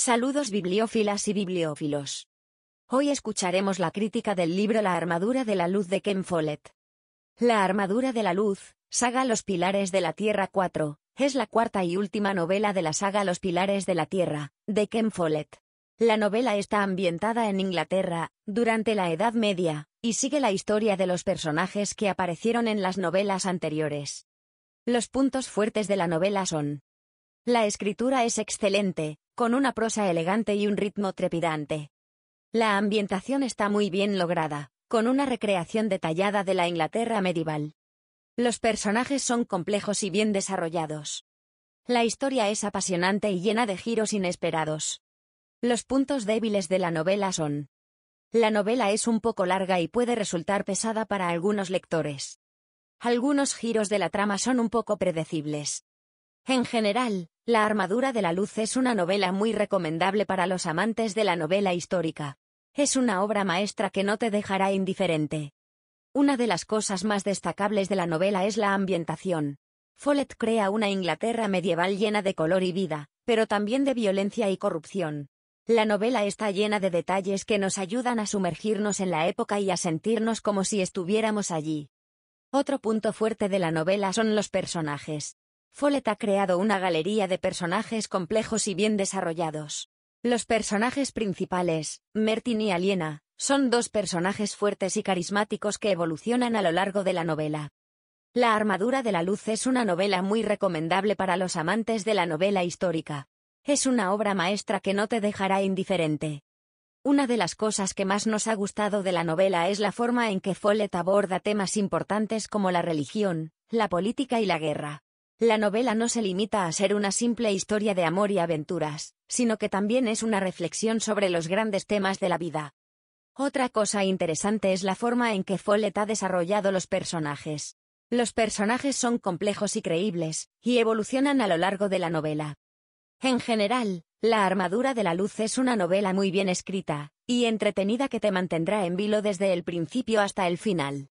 Saludos bibliófilas y bibliófilos. Hoy escucharemos la crítica del libro La armadura de la luz de Ken Follett. La armadura de la luz, saga Los pilares de la Tierra 4, es la cuarta y última novela de la saga Los pilares de la Tierra, de Ken Follett. La novela está ambientada en Inglaterra, durante la Edad Media, y sigue la historia de los personajes que aparecieron en las novelas anteriores. Los puntos fuertes de la novela son. La escritura es excelente, con una prosa elegante y un ritmo trepidante. La ambientación está muy bien lograda, con una recreación detallada de la Inglaterra medieval. Los personajes son complejos y bien desarrollados. La historia es apasionante y llena de giros inesperados. Los puntos débiles de la novela son. La novela es un poco larga y puede resultar pesada para algunos lectores. Algunos giros de la trama son un poco predecibles. En general, La armadura de la luz es una novela muy recomendable para los amantes de la novela histórica. Es una obra maestra que no te dejará indiferente. Una de las cosas más destacables de la novela es la ambientación. Follett crea una Inglaterra medieval llena de color y vida, pero también de violencia y corrupción. La novela está llena de detalles que nos ayudan a sumergirnos en la época y a sentirnos como si estuviéramos allí. Otro punto fuerte de la novela son los personajes. Follett ha creado una galería de personajes complejos y bien desarrollados. Los personajes principales, Mertin y Aliena, son dos personajes fuertes y carismáticos que evolucionan a lo largo de la novela. La Armadura de la Luz es una novela muy recomendable para los amantes de la novela histórica. Es una obra maestra que no te dejará indiferente. Una de las cosas que más nos ha gustado de la novela es la forma en que Follett aborda temas importantes como la religión, la política y la guerra. La novela no se limita a ser una simple historia de amor y aventuras, sino que también es una reflexión sobre los grandes temas de la vida. Otra cosa interesante es la forma en que Follett ha desarrollado los personajes. Los personajes son complejos y creíbles, y evolucionan a lo largo de la novela. En general, La armadura de la luz es una novela muy bien escrita, y entretenida que te mantendrá en vilo desde el principio hasta el final.